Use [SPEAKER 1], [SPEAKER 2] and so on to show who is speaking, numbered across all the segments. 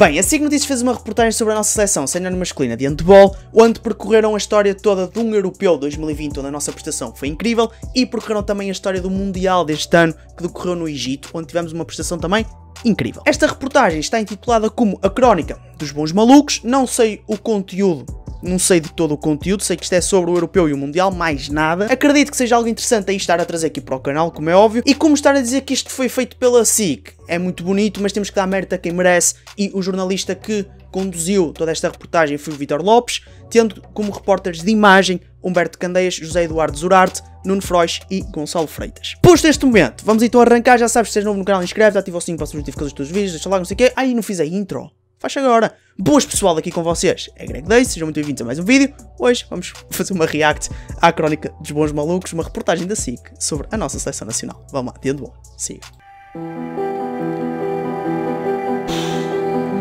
[SPEAKER 1] Bem, a SIG Notícias fez uma reportagem sobre a nossa seleção sénior masculina de handball, onde percorreram a história toda de um europeu 2020, onde a nossa prestação foi incrível, e percorreram também a história do Mundial deste ano, que decorreu no Egito, onde tivemos uma prestação também incrível. Esta reportagem está intitulada como A Crónica dos Bons Malucos, não sei o conteúdo não sei de todo o conteúdo, sei que isto é sobre o europeu e o mundial, mais nada. Acredito que seja algo interessante aí estar a trazer aqui para o canal, como é óbvio. E como estar a dizer que isto foi feito pela SIC, é muito bonito, mas temos que dar mérito a quem merece e o jornalista que conduziu toda esta reportagem foi o Vitor Lopes, tendo como repórteres de imagem Humberto Candeias, José Eduardo Zurarte, Nuno Frois e Gonçalo Freitas. Posto este momento, vamos então arrancar. Já sabes, se és novo no canal, inscreve-te, ativa o sininho para as notificações dos teus vídeos, deixa lá, não sei o quê. Ai, não fiz a intro. Faz agora. Boas pessoal, aqui com vocês é Greg Day, sejam muito bem-vindos a mais um vídeo. Hoje vamos fazer uma react à crónica dos bons malucos, uma reportagem da SIC sobre a nossa seleção nacional. Vamos lá, de bom, siga.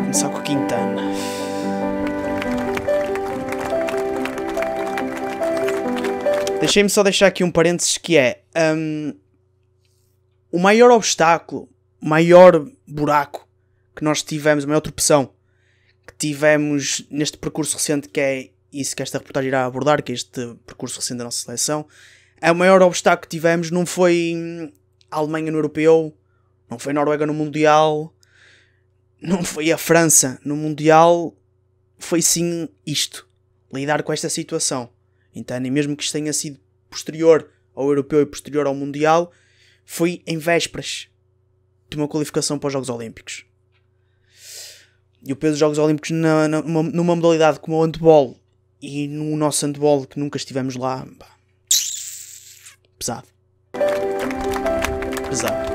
[SPEAKER 1] Começar com o Quintana. Deixei-me só deixar aqui um parênteses que é... Um, o maior obstáculo, o maior buraco que nós tivemos, a maior tropeção que tivemos neste percurso recente, que é isso que esta reportagem irá abordar, que é este percurso recente da nossa seleção, o maior obstáculo que tivemos não foi hum, a Alemanha no Europeu, não foi a Noruega no Mundial, não foi a França no Mundial, foi sim isto, lidar com esta situação. Então, e mesmo que isto tenha sido posterior ao Europeu e posterior ao Mundial, foi em vésperas de uma qualificação para os Jogos Olímpicos e o peso dos Jogos Olímpicos na, na, numa, numa, modalidade como o handball e no nosso handball que nunca estivemos lá, pá, pesado. Pesado.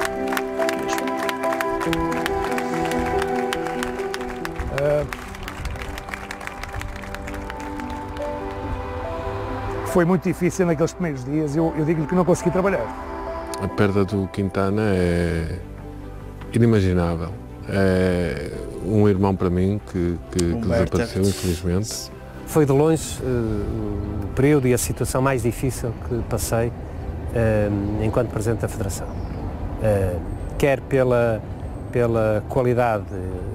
[SPEAKER 2] foi muito difícil naqueles primeiros dias, eu, eu digo-lhe que não consegui trabalhar.
[SPEAKER 3] A perda do Quintana é inimaginável é um irmão para mim que, que, que desapareceu, infelizmente.
[SPEAKER 4] Foi de longe uh, o período e a situação mais difícil que passei uh, enquanto Presidente da Federação. Uh, quer pela, pela qualidade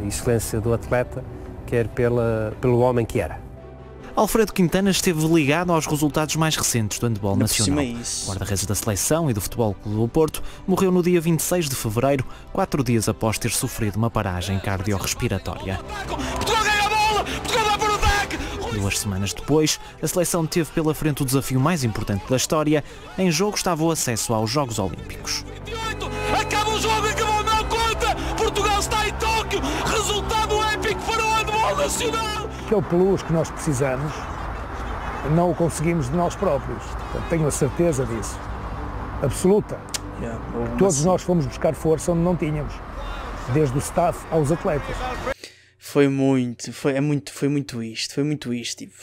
[SPEAKER 4] e excelência do atleta, quer pela, pelo homem que era. Alfredo Quintana esteve ligado aos resultados mais recentes do handball nacional. É Guarda-redes da seleção e do Futebol Clube do Porto morreu no dia 26 de fevereiro, quatro dias após ter sofrido uma paragem cardiorrespiratória. Duas semanas depois, a seleção teve pela frente o desafio mais importante da história. Em jogo estava o acesso aos Jogos Olímpicos. Acaba o jogo
[SPEAKER 1] Nacional!
[SPEAKER 2] É o plus que nós precisamos, não o conseguimos de nós próprios. Portanto, tenho a certeza disso, absoluta.
[SPEAKER 1] Yeah, todos
[SPEAKER 2] nós fomos buscar força onde não tínhamos, desde o staff aos atletas.
[SPEAKER 1] Foi muito, foi, é muito, foi muito isto, foi muito isto. Tipo,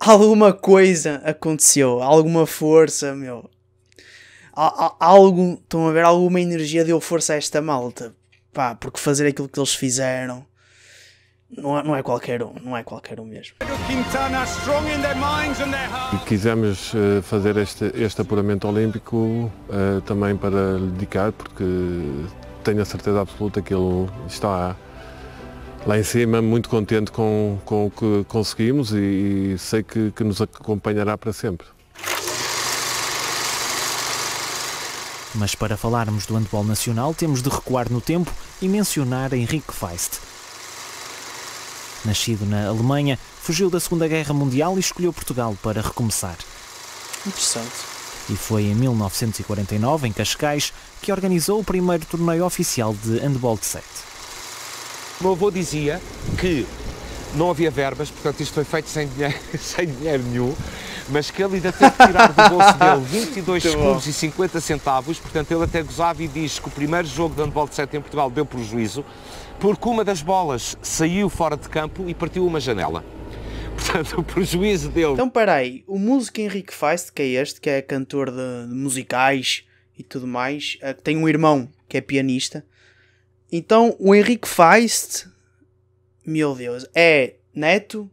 [SPEAKER 1] alguma coisa aconteceu, alguma força, meu. algo, estão a ver, alguma energia deu força a esta malta. Pá, porque fazer aquilo que eles fizeram é, não, é qualquer um, não é qualquer um mesmo.
[SPEAKER 3] Quisemos eh, fazer este, este apuramento olímpico eh, também para lhe dedicar, porque tenho a certeza absoluta que ele está lá em cima, muito contente com, com o que conseguimos e, sei que, que nos acompanhará para sempre. Mas para
[SPEAKER 4] falarmos do handball nacional, temos de recuar no tempo e mencionar Henrique Feist. Nascido na Alemanha, fugiu da Segunda Guerra Mundial e escolheu Portugal para recomeçar. Interessante. E foi em 1949, em Cascais, que organizou o primeiro torneio oficial de handball de 7. O meu avô dizia que não havia verbas, portanto isto foi feito sem dinheiro, sem dinheiro nenhum, mas que ele ainda teve que tirar do bolso dele 22 escudos e 50 centavos, portanto ele até gozava e diz que o primeiro jogo de handball de 7 em Portugal deu prejuízo, porque uma das bolas saiu fora de campo e partiu uma janela. Portanto, o prejuízo dele. Então,
[SPEAKER 1] peraí, o músico Henrique Feist, que é este, que é cantor de, de musicais e tudo mais, eh, que tem um irmão que é pianista. Então, o Henrique Feist, meu Deus, é neto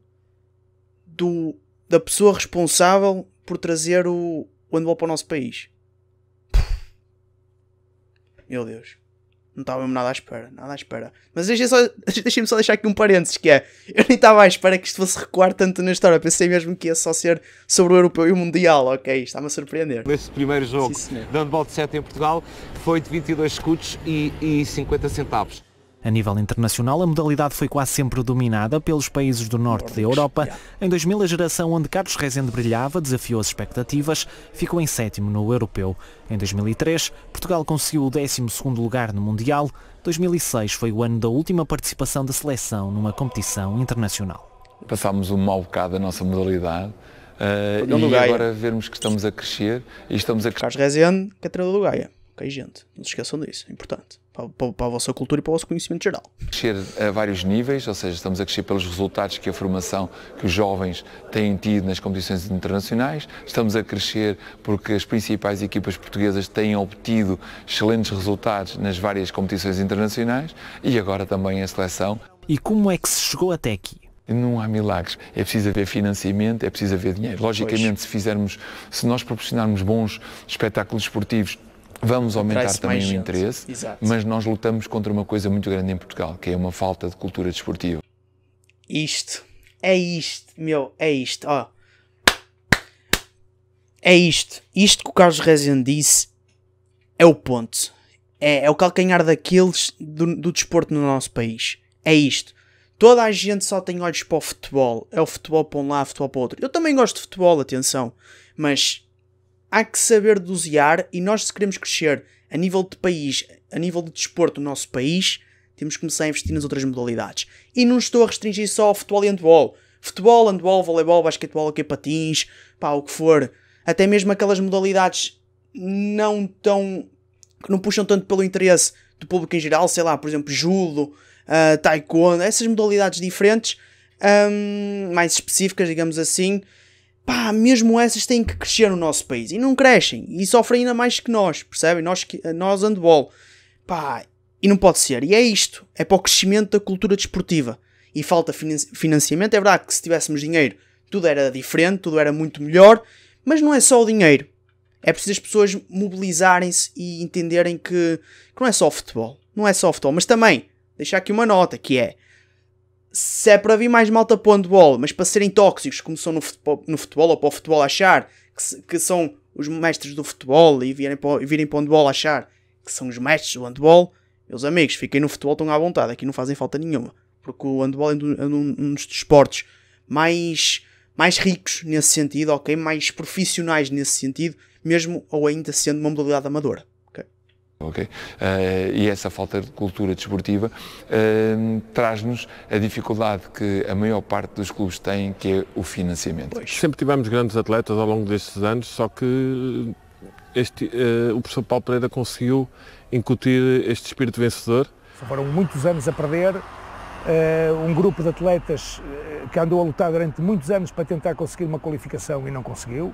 [SPEAKER 1] do, da pessoa responsável por trazer o, o handball para o nosso país. Meu Deus. Não estava mesmo nada à espera, nada à espera. Mas deixem-me só, só deixar aqui um parênteses, que é... Eu nem estava à espera que isto fosse recuar tanto na história. Pensei mesmo que ia só ser sobre o Europeu e o Mundial, ok? Está-me a surpreender. Nesse primeiro jogo Sim, de handball de 7 em Portugal, foi de 22 escudos e, e 50 centavos.
[SPEAKER 4] A nível internacional, a modalidade foi quase sempre dominada pelos países do norte da Europa. Em 2000, a geração onde Carlos Rezende brilhava desafiou as expectativas, ficou em sétimo no europeu. Em 2003, Portugal conseguiu o 12 lugar no Mundial. 2006 foi o ano da última participação da seleção numa competição internacional.
[SPEAKER 5] Passámos um mau bocado da nossa modalidade. Uh, e Gaia. agora vermos que estamos a crescer
[SPEAKER 1] e estamos a crescer. Carlos Rezende, que do Gaia. Ok, gente, não se esqueçam disso, é importante para, para a vossa cultura e para o vosso conhecimento geral.
[SPEAKER 5] Crescer a vários níveis, ou seja, estamos a crescer pelos resultados que a formação que os jovens têm tido nas competições internacionais, estamos a crescer porque as principais equipas portuguesas têm obtido excelentes resultados nas várias competições internacionais e agora também a seleção. E como é que se chegou até aqui? não há milagres. É preciso haver financiamento, é preciso haver dinheiro. Logicamente, pois. se fizermos, se nós proporcionarmos bons espetáculos esportivos, Vamos aumentar também o interesse, Exato. mas nós lutamos contra uma coisa muito grande em Portugal, que é uma falta de cultura
[SPEAKER 1] desportiva. Isto, é isto, meu, é isto, ó. É isto, isto que o Carlos Rezende disse é o ponto. É, é o calcanhar daqueles do, do desporto no nosso país. É isto. Toda a gente só tem olhos para o futebol. É o futebol para um lado, o futebol para o outro. Eu também gosto de futebol, atenção. Mas há que saber dosear e nós se queremos crescer a nível de país, a nível de desporto no nosso país, temos que começar a investir nas outras modalidades. E não estou a restringir só ao futebol e handball. Futebol, handball, voleibol, basquetebol, aqui patins, pá, o que for. Até mesmo aquelas modalidades não tão... que não puxam tanto pelo interesse do público em geral, sei lá, por exemplo, judo, uh, taekwondo, essas modalidades diferentes, um, mais específicas, digamos assim, pá, mesmo essas têm que crescer no nosso país. E não crescem. E sofrem ainda mais que nós, percebem? Nós, nós handball. Pá, e não pode ser. E é isto. É para o crescimento da cultura desportiva. E falta financiamento. É verdade que se tivéssemos dinheiro, tudo era diferente, tudo era muito melhor. Mas não é só o dinheiro. É preciso as pessoas mobilizarem-se e entenderem que, que não é só futebol. Não é só futebol. Mas também, deixar aqui uma nota que é se é para vir mais malta para o handball, mas para serem tóxicos, como são no futebol, no futebol ou para o futebol achar, que, se, que são os mestres do futebol e virem para, virem para o handball achar que são os mestres do handball, meus amigos, fiquem no futebol, estão à vontade, aqui não fazem falta nenhuma, porque o handball é um, é um dos desportos mais, mais ricos nesse sentido, ok? Mais profissionais nesse sentido, mesmo ou ainda sendo uma modalidade amadora.
[SPEAKER 5] Okay? Uh, e essa falta de cultura desportiva uh, traz-nos a dificuldade que a maior parte dos clubes têm, que é o financiamento.
[SPEAKER 3] Pois. Sempre tivemos grandes atletas ao longo destes anos, só que eh, este, uh, o professor Paulo Pereira conseguiu incutir este espírito vencedor.
[SPEAKER 2] Foram muitos anos a perder, um grupo de atletas que andou a lutar durante muitos anos para tentar conseguir uma qualificação e não conseguiu.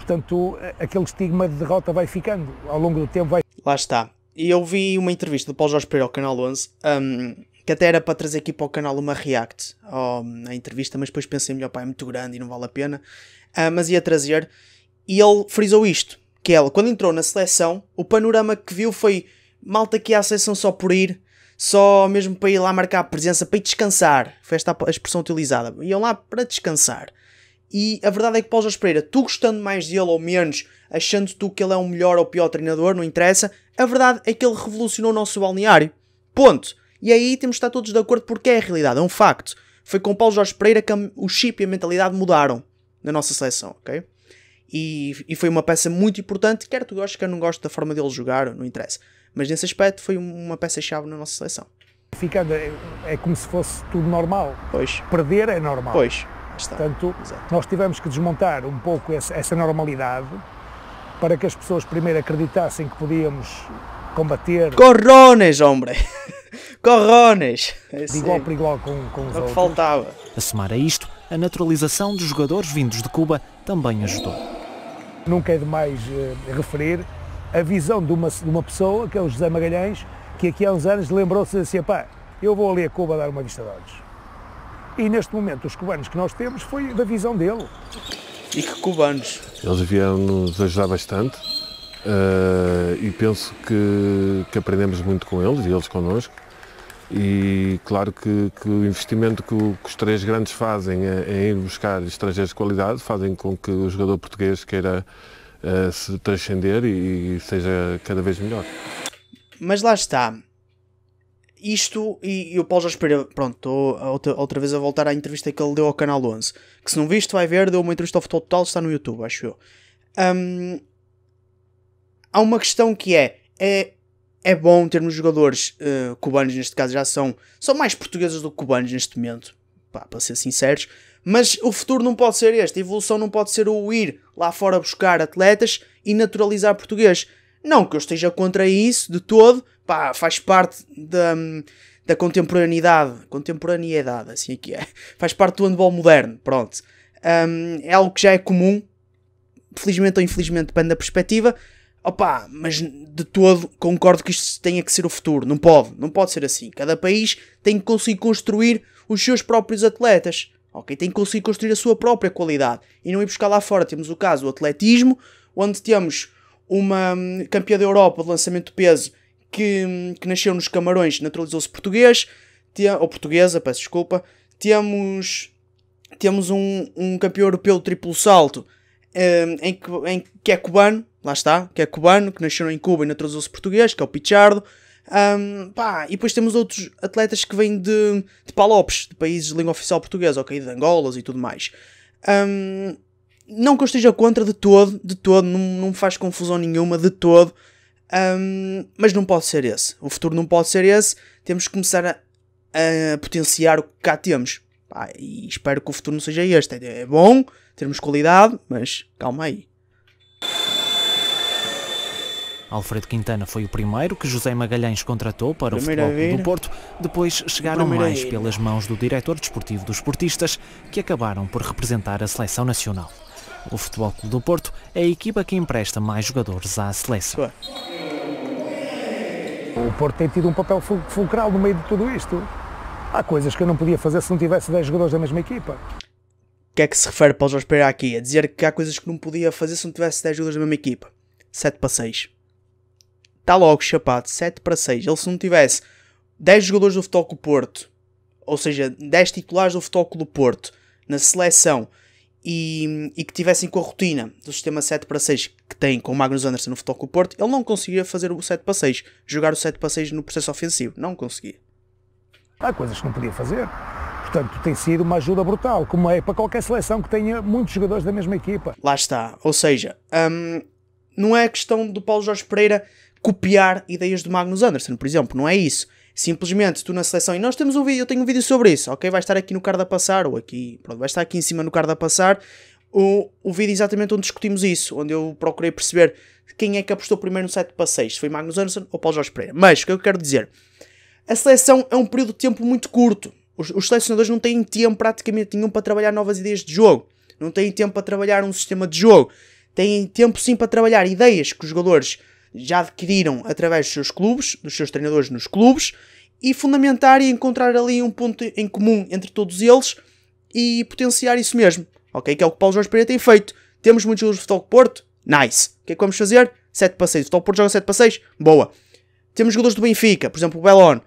[SPEAKER 2] Portanto, aquele estigma de derrota vai ficando, ao longo do tempo vai...
[SPEAKER 1] Lá está. E eu vi uma entrevista do Paulo Jorge Pereira ao Canal 11, um, que até era para trazer aqui para o canal uma react à entrevista, mas depois pensei melhor, pá, é muito grande e não vale a pena. Uh, mas ia trazer. E ele frisou isto, que ela, quando entrou na seleção, o panorama que viu foi malta que ia à seleção só por ir, só mesmo para ir lá marcar a presença, para ir descansar. Foi esta a expressão utilizada. Iam lá para descansar. E a verdade é que Paulo Jorge Pereira, tu gostando mais dele ou menos, achando tu que ele é um melhor ou pior treinador, não interessa, a verdade é que ele revolucionou o nosso balneário. Ponto. E aí temos de estar todos de acordo porque é a realidade, é um facto. Foi com Paulo Jorge Pereira que o chip e a mentalidade mudaram na nossa seleção, ok? E, e foi uma peça muito importante, quer tu gostes, quer não gostes da forma dele jogar, não interessa. Mas nesse aspecto foi uma peça-chave na nossa seleção. Ficando, é, é como se fosse tudo normal. Pois. Perder é normal. Pois questão. Portanto, Exato. nós tivemos que desmontar um pouco
[SPEAKER 2] essa, essa normalidade para que as pessoas primeiro acreditassem que podíamos combater.
[SPEAKER 1] Corrones, homem, Corrones! De igual para
[SPEAKER 2] igual com, com os o outros. faltava.
[SPEAKER 4] A somar a isto, a naturalização dos jogadores vindos de Cuba também ajudou.
[SPEAKER 2] Nunca é demais uh, referir a visão de uma, de uma pessoa, que é o José Magalhães, que aqui há uns anos lembrou-se assim, pá, eu vou ali a Cuba dar uma vista de olhos. E neste momento, os cubanos que nós temos foi da visão dele.
[SPEAKER 1] E que cubanos?
[SPEAKER 3] Eles vieram nos ajudar bastante uh, e penso que, que aprendemos muito com eles e eles connosco. E claro que, que o investimento que, o, que, os três grandes fazem em ir buscar estrangeiros de qualidade fazem com que o jogador português queira uh, se transcender e, e seja cada vez melhor.
[SPEAKER 1] Mas lá está, isto, e, e, o Paulo Jorge Pereira, pronto, estou outra, outra vez a voltar à entrevista que ele deu ao Canal 11, que se não viste vai ver, deu uma entrevista ao Futebol Total, está no YouTube, acho eu. Um, há uma questão que é, é, é bom termos jogadores uh, cubanos, neste caso já são, são mais portugueses do que cubanos neste momento, pá, para ser sinceros, mas o futuro não pode ser este, a evolução não pode ser o ir lá fora buscar atletas e naturalizar português. Não que eu esteja contra isso de todo, pá, faz parte da, da contemporaneidade, contemporaneidade, assim que é, faz parte do handball moderno, pronto. Um, é algo que já é comum, felizmente ou infelizmente, depende da perspectiva, opá, mas de todo concordo que isto tenha que ser o futuro, não pode, não pode ser assim. Cada país tem que conseguir construir os seus próprios atletas, ok? Tem que conseguir construir a sua própria qualidade e não ir buscar lá fora. Temos o caso do atletismo, onde temos uma hum, campeã da Europa de lançamento de peso que, que nasceu nos Camarões, naturalizou-se português, ou portuguesa, peço desculpa. Temos, temos um, um campeão europeu de triplo salto, eh, em, que, em, que é cubano, lá está, que é cubano, que nasceu em Cuba e naturalizou-se português, que é o Pichardo. Um, ehm, pá, e depois temos outros atletas que vêm de, de Palopes, de países de língua oficial portuguesa, ok, de Angolas e tudo mais. Um, ehm, não que eu esteja contra de todo, de todo, não, não me faz confusão nenhuma, de todo. Um, mas não pode ser esse. O futuro não pode ser esse. Temos que começar a, a potenciar o que cá temos. Pá, e espero que o futuro não seja este. É, é bom termos qualidade, mas calma aí.
[SPEAKER 4] Alfredo Quintana foi o primeiro que José Magalhães contratou para Primeira o futebol do Porto. Depois chegaram Primeira mais pelas mãos do diretor desportivo dos Portistas, que acabaram por representar a seleção nacional. O Futebol Clube do Porto é a equipa que empresta mais jogadores à seleção.
[SPEAKER 2] O Porto tem tido um papel fulcral no meio de tudo isto. Há coisas que eu não podia fazer se não tivesse 10 jogadores da mesma equipa.
[SPEAKER 1] O que é que se refere para o Jorge Pereira aqui? A dizer que há coisas que não podia fazer se não tivesse 10 jogadores da mesma equipa. 7 para 6. Está logo chapado, 7 para 6. Ele se não tivesse 10 jogadores do Futebol Clube Porto, ou seja, 10 titulares do Futebol Clube Porto, na seleção, e, e, que tivessem com a rotina do sistema 7 para 6 que tem com o Magnus Anderson no futebol com o Porto, ele não conseguia fazer o 7 para 6, jogar o 7 para 6 no processo ofensivo, não conseguia.
[SPEAKER 2] Há coisas que não podia fazer, portanto tem sido uma ajuda brutal, como é para qualquer seleção que tenha muitos jogadores da mesma equipa.
[SPEAKER 1] Lá está, ou seja, hum, não é questão do Paulo Jorge Pereira copiar ideias do Magnus Anderson, por exemplo, não é isso Simplesmente tu na seleção, e nós temos um vídeo, eu tenho um vídeo sobre isso, ok? Vai estar aqui no card a passar, ou aqui, pronto, vai estar aqui em cima no card a passar, o, o vídeo exatamente onde discutimos isso, onde eu procurei perceber quem é que apostou primeiro no 7 para 6, se foi Magnus Anderson ou Paulo Jorge Pereira. Mas, o que eu quero dizer, a seleção é um período de tempo muito curto, os, os selecionadores não têm tempo praticamente nenhum para trabalhar novas ideias de jogo, não têm tempo para trabalhar um sistema de jogo, têm tempo sim para trabalhar ideias que os jogadores já adquiriram através dos seus clubes, dos seus treinadores nos clubes, e fundamentar e encontrar ali um ponto em comum entre todos eles e potenciar isso mesmo, ok? Que é o que Paulo Jorge Pereira tem feito. Temos muitos jogadores de futebol Porto? Nice. O que é que vamos fazer? 7 para 6. O futebol Porto joga 7 para 6? Boa. Temos jogadores do Benfica, por exemplo, o Belon.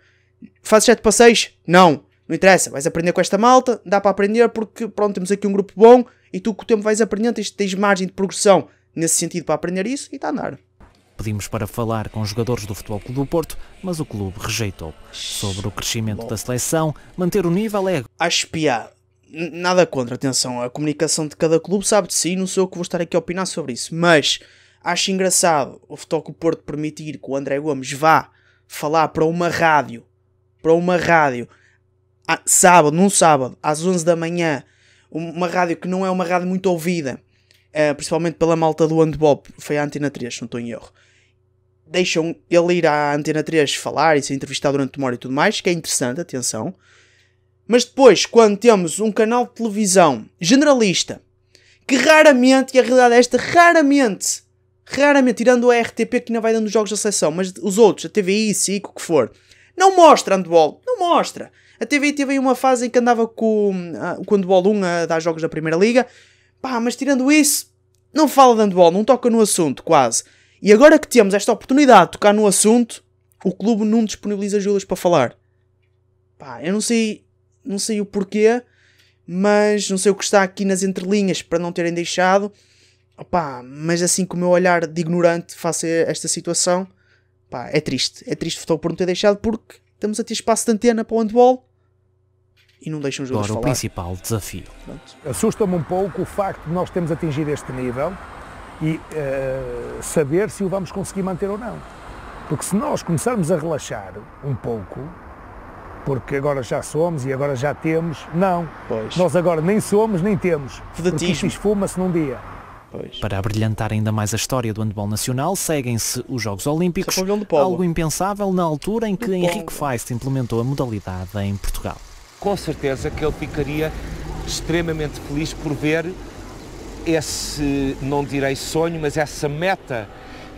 [SPEAKER 1] Faz 7 para 6? Não. Não interessa, vais aprender com esta malta, dá para aprender porque, pronto, temos aqui um grupo bom e tu com o tempo vais aprendendo, tens, tens margem de progressão nesse sentido para aprender isso e está a andar.
[SPEAKER 4] Pedimos para falar com os jogadores do Futebol
[SPEAKER 1] Clube do Porto, mas o clube rejeitou. Sobre o crescimento da seleção, manter o nível é... Acho piada. Nada contra, atenção, a comunicação de cada clube sabe de si, não sou eu que vou estar aqui a opinar sobre isso, mas acho engraçado o Futebol Clube do Porto permitir que o André Gomes vá falar para uma rádio, para uma rádio, sábado, num sábado, às 11 da manhã, uma rádio que não é uma rádio muito ouvida, uh, principalmente pela malta do Andbop, foi a Antena 3, não estou em erro. Deixam ele ir à Antena 3 falar e ser entrevistado durante uma hora e tudo mais, que é interessante, atenção. Mas depois, quando temos um canal de televisão generalista, que raramente, e a realidade é esta, raramente, raramente, tirando a RTP que ainda vai dando os jogos da seleção, mas os outros, a TVI, SIC, o que for, não mostra handball, não mostra. A TVI teve aí uma fase em que andava com, ah, com o handball 1 a dar jogos da Primeira Liga, Pá, mas tirando isso, não fala de handball, não toca no assunto, quase. E agora que temos esta oportunidade de tocar no assunto, o clube não disponibiliza Julas para falar. Pá, eu não sei, não sei o porquê, mas não sei o que está aqui nas entrelinhas para não terem deixado. Opá, mas assim com o meu olhar de ignorante face a esta situação, pá, é triste. É triste o futebol por não ter deixado porque estamos a ter espaço de antena para o handball e não deixam os jogadores Para o
[SPEAKER 4] principal desafio.
[SPEAKER 1] Assusta-me um pouco o facto de nós termos atingido este
[SPEAKER 2] nível e uh, saber se o vamos conseguir manter ou não. Porque se nós começarmos a relaxar um pouco, porque agora já somos e agora já temos, não. Pois. Nós agora nem somos nem temos. Fedatismo. Porque esfuma-se num dia.
[SPEAKER 4] Pois. Para abrilhantar ainda mais a história do handball nacional, seguem-se os Jogos Olímpicos, algo impensável na altura em que Henrique Feist implementou a modalidade em Portugal com certeza que ele ficaria extremamente feliz por ver esse, não direi sonho, mas essa meta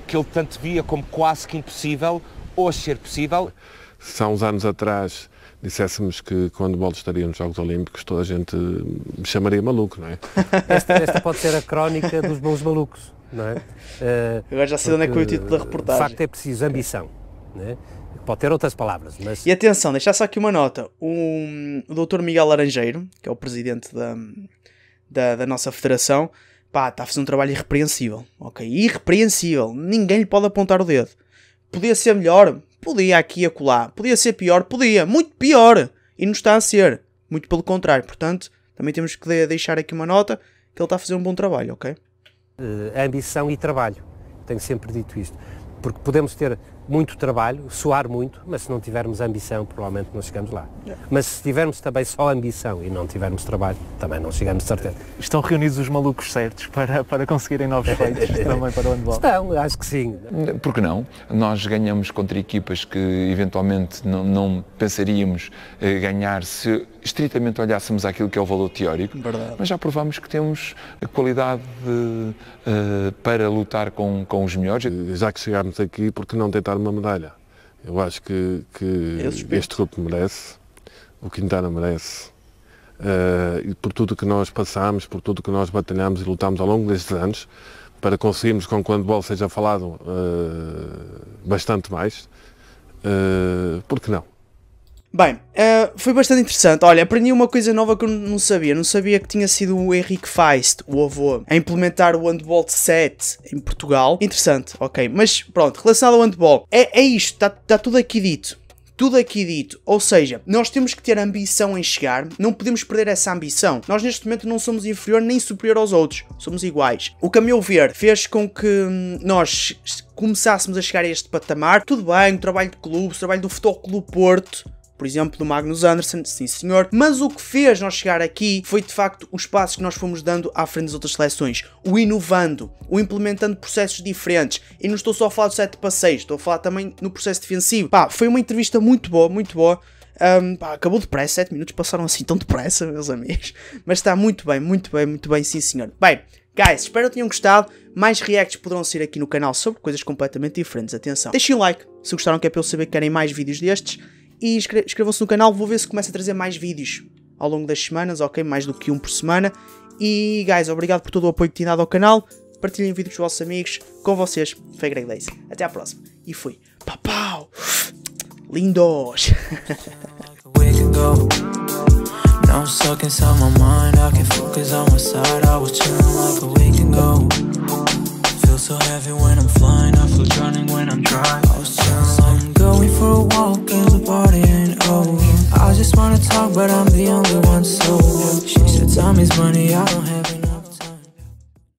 [SPEAKER 4] que ele tanto via como quase que impossível, hoje ser possível.
[SPEAKER 3] Se há uns anos atrás dissessemos que quando o Bolt estaria nos Jogos Olímpicos, toda a gente me chamaria maluco, não é?
[SPEAKER 4] Esta, esta pode ser a crónica dos
[SPEAKER 1] bons malucos, não é? Uh, Agora já sei onde é que foi o título da reportagem. De facto é preciso ambição, não é? Pode ter outras palavras, mas... E atenção, deixar só aqui uma nota. O, o Dr. Miguel Laranjeiro, que é o presidente da, da, da nossa federação, pá, está a fazer um trabalho irrepreensível, ok? Irrepreensível. Ninguém lhe pode apontar o dedo. Podia ser melhor? Podia aqui e acolá. Podia ser pior? Podia. Muito pior. E não está a ser. Muito pelo contrário. Portanto, também temos que deixar aqui uma nota que ele está a fazer um bom trabalho, ok? Uh, ambição e trabalho. Tenho sempre dito isto. Porque podemos ter muito
[SPEAKER 4] trabalho, suar muito, mas se não tivermos ambição, provavelmente não chegamos lá. É. Mas se tivermos também só ambição e não tivermos trabalho, também não chegamos de certeza. Estão reunidos os malucos certos para, para conseguirem novos feitos também para o handball? Estão,
[SPEAKER 5] acho que sim. por que não? Nós ganhamos contra equipas que eventualmente não, não pensaríamos eh, ganhar se estritamente olhássemos aquilo que é o valor teórico, Verdade. mas já provamos que temos a qualidade de,
[SPEAKER 3] uh, para lutar com, com os melhores. Eh, já que chegámos aqui, porque não tentar levar uma medalha. Eu acho que, que este grupo merece, o Quintana merece. Uh, e por tudo que nós passámos, por tudo que nós batalhámos e lutámos ao longo destes anos, para conseguirmos com que o handball seja falado uh, bastante mais, uh, eh, porque não?
[SPEAKER 1] Bem, uh, foi bastante interessante. Olha, aprendi uma coisa nova que eu não sabia. Não sabia que tinha sido o Henrique Feist, o avô, a implementar o handball 7 em Portugal. Interessante, ok. Mas pronto, relacionado ao handball, é, é isto, está tá tudo aqui dito tudo aqui dito. Ou seja, nós temos que ter ambição em chegar, não podemos perder essa ambição. Nós neste momento não somos inferior nem superior aos outros, somos iguais. O que a meu ver fez com que hum, nós começássemos a chegar a este patamar. Tudo bem, o trabalho de clubes, o trabalho do Futebol Clube Porto, por exemplo, do Magnus Anderson, sim senhor, mas o que fez nós chegar aqui foi de facto os passos que nós fomos dando à frente das outras seleções, o inovando, o implementando processos diferentes, e não estou só a falar do 7 para 6, estou a falar também no processo defensivo. Pá, foi uma entrevista muito boa, muito boa, um, pá, acabou depressa, 7 minutos passaram assim tão depressa, meus amigos. Mas está muito bem, muito bem, muito bem, sim senhor. Bem, guys, espero que tenham gostado. Mais reacts poderão ser aqui no canal sobre coisas completamente diferentes. Atenção, deixem um like se gostaram, que é para eu saber que querem mais vídeos destes. E inscrevam-se no canal, vou ver se começa a trazer mais vídeos ao longo das semanas, ok? Mais do que um por semana. E, guys, obrigado por todo o apoio que têm dado ao canal. Partilhem o vídeo com os vossos amigos, com vocês. Foi Greg Days. Até à próxima. E fui. Papau! Lindos! I'm stuck inside my mind, I can focus on my side I was chilling like a week ago Feel so heavy when I'm flying, I feel drowning when I'm dry Going for a walk and the party ain't over I just wanna talk but I'm the only one sober She said time is money, I don't have